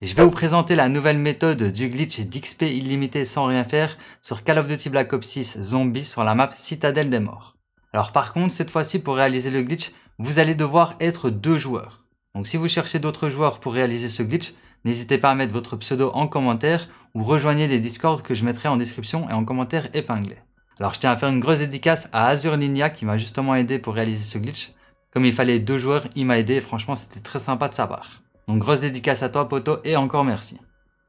Je vais vous présenter la nouvelle méthode du glitch d'XP illimité sans rien faire sur Call of Duty Black Ops 6 Zombie sur la map Citadelle des Morts. Alors par contre, cette fois-ci pour réaliser le glitch, vous allez devoir être deux joueurs. Donc si vous cherchez d'autres joueurs pour réaliser ce glitch, n'hésitez pas à mettre votre pseudo en commentaire ou rejoignez les discords que je mettrai en description et en commentaire épinglé. Alors je tiens à faire une grosse dédicace à Azur qui m'a justement aidé pour réaliser ce glitch. Comme il fallait deux joueurs, il m'a aidé et franchement c'était très sympa de sa part. Donc grosse dédicace à toi poto et encore merci.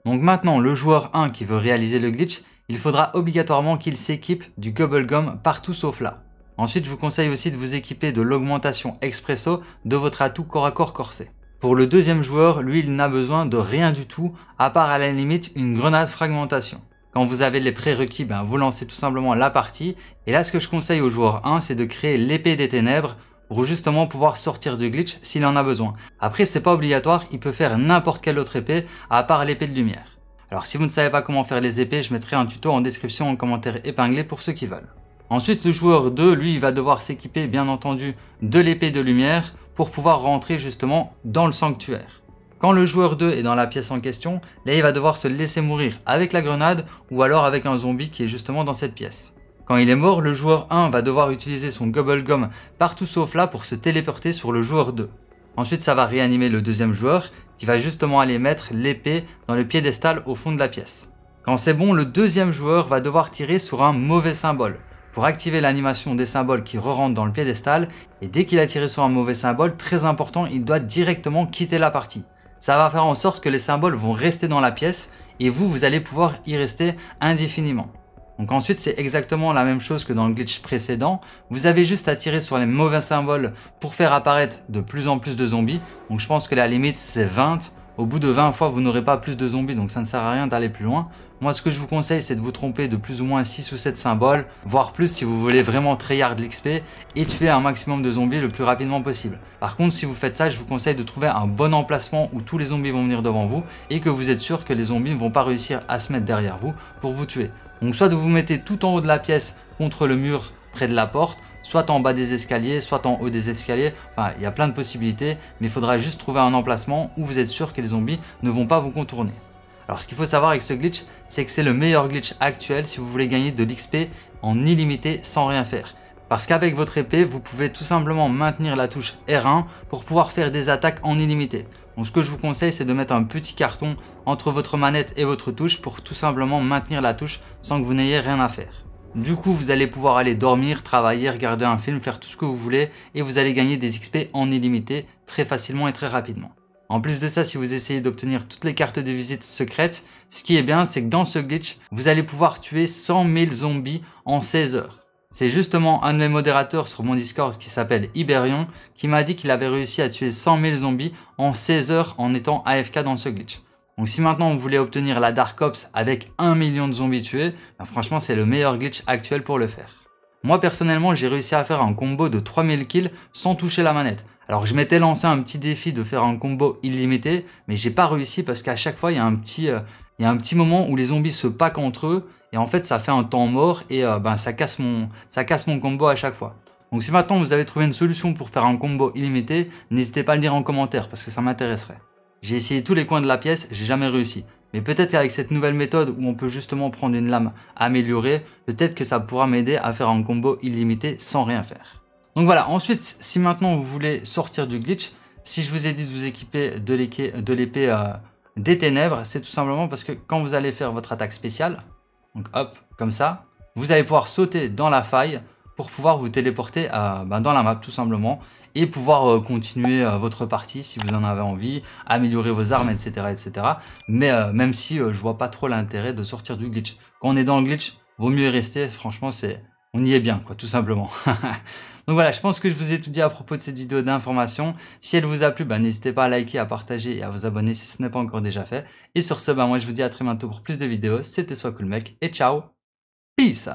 Donc maintenant, le joueur 1 qui veut réaliser le glitch, il faudra obligatoirement qu'il s'équipe du gobblegum partout sauf là. Ensuite, je vous conseille aussi de vous équiper de l'augmentation expresso de votre atout corps à corps corsé. Pour le deuxième joueur, lui, il n'a besoin de rien du tout, à part à la limite une grenade fragmentation. Quand vous avez les prérequis, ben, vous lancez tout simplement la partie. Et là, ce que je conseille au joueur 1, c'est de créer l'épée des ténèbres pour justement pouvoir sortir du glitch s'il en a besoin. Après c'est pas obligatoire, il peut faire n'importe quelle autre épée à part l'épée de lumière. Alors si vous ne savez pas comment faire les épées, je mettrai un tuto en description en commentaire épinglé pour ceux qui veulent. Ensuite le joueur 2, lui, il va devoir s'équiper bien entendu de l'épée de lumière pour pouvoir rentrer justement dans le sanctuaire. Quand le joueur 2 est dans la pièce en question, là il va devoir se laisser mourir avec la grenade ou alors avec un zombie qui est justement dans cette pièce. Quand il est mort, le joueur 1 va devoir utiliser son gum partout sauf là pour se téléporter sur le joueur 2. Ensuite, ça va réanimer le deuxième joueur, qui va justement aller mettre l'épée dans le piédestal au fond de la pièce. Quand c'est bon, le deuxième joueur va devoir tirer sur un mauvais symbole. Pour activer l'animation des symboles qui re-rentrent dans le piédestal, et dès qu'il a tiré sur un mauvais symbole, très important, il doit directement quitter la partie. Ça va faire en sorte que les symboles vont rester dans la pièce, et vous, vous allez pouvoir y rester indéfiniment. Donc ensuite, c'est exactement la même chose que dans le glitch précédent. Vous avez juste à tirer sur les mauvais symboles pour faire apparaître de plus en plus de zombies. Donc je pense que la limite, c'est 20. Au bout de 20 fois, vous n'aurez pas plus de zombies, donc ça ne sert à rien d'aller plus loin. Moi, ce que je vous conseille, c'est de vous tromper de plus ou moins 6 ou 7 symboles, voire plus si vous voulez vraiment hard l'XP et tuer un maximum de zombies le plus rapidement possible. Par contre, si vous faites ça, je vous conseille de trouver un bon emplacement où tous les zombies vont venir devant vous et que vous êtes sûr que les zombies ne vont pas réussir à se mettre derrière vous pour vous tuer. Donc soit vous vous mettez tout en haut de la pièce contre le mur près de la porte, soit en bas des escaliers, soit en haut des escaliers. Enfin, il y a plein de possibilités, mais il faudra juste trouver un emplacement où vous êtes sûr que les zombies ne vont pas vous contourner. Alors ce qu'il faut savoir avec ce glitch, c'est que c'est le meilleur glitch actuel si vous voulez gagner de l'XP en illimité sans rien faire. Parce qu'avec votre épée, vous pouvez tout simplement maintenir la touche R1 pour pouvoir faire des attaques en illimité. Donc ce que je vous conseille, c'est de mettre un petit carton entre votre manette et votre touche pour tout simplement maintenir la touche sans que vous n'ayez rien à faire. Du coup, vous allez pouvoir aller dormir, travailler, regarder un film, faire tout ce que vous voulez et vous allez gagner des XP en illimité très facilement et très rapidement. En plus de ça, si vous essayez d'obtenir toutes les cartes de visite secrètes, ce qui est bien, c'est que dans ce glitch, vous allez pouvoir tuer 100 000 zombies en 16 heures. C'est justement un de mes modérateurs sur mon Discord qui s'appelle Iberion qui m'a dit qu'il avait réussi à tuer 100 000 zombies en 16 heures en étant AFK dans ce glitch. Donc si maintenant on voulait obtenir la Dark Ops avec 1 million de zombies tués, ben, franchement c'est le meilleur glitch actuel pour le faire. Moi personnellement j'ai réussi à faire un combo de 3000 kills sans toucher la manette. Alors je m'étais lancé un petit défi de faire un combo illimité, mais j'ai pas réussi parce qu'à chaque fois il y, a un petit, euh, il y a un petit moment où les zombies se packent entre eux et en fait, ça fait un temps mort et euh, ben, ça, casse mon, ça casse mon combo à chaque fois. Donc si maintenant vous avez trouvé une solution pour faire un combo illimité, n'hésitez pas à le dire en commentaire parce que ça m'intéresserait. J'ai essayé tous les coins de la pièce, j'ai jamais réussi. Mais peut-être qu'avec cette nouvelle méthode où on peut justement prendre une lame améliorée, peut-être que ça pourra m'aider à faire un combo illimité sans rien faire. Donc voilà, ensuite, si maintenant vous voulez sortir du glitch, si je vous ai dit de vous équiper de l'épée euh, des ténèbres, c'est tout simplement parce que quand vous allez faire votre attaque spéciale, donc hop, comme ça, vous allez pouvoir sauter dans la faille pour pouvoir vous téléporter à, bah, dans la map tout simplement et pouvoir euh, continuer euh, votre partie si vous en avez envie, améliorer vos armes, etc. etc. Mais euh, même si je vois pas trop l'intérêt de sortir du glitch. Quand on est dans le glitch, vaut mieux y rester, franchement c'est on y est bien, quoi, tout simplement. Donc voilà, je pense que je vous ai tout dit à propos de cette vidéo d'information. Si elle vous a plu, bah, n'hésitez pas à liker, à partager et à vous abonner si ce n'est pas encore déjà fait. Et sur ce, bah, moi je vous dis à très bientôt pour plus de vidéos. C'était Soit Cool Mec et ciao Peace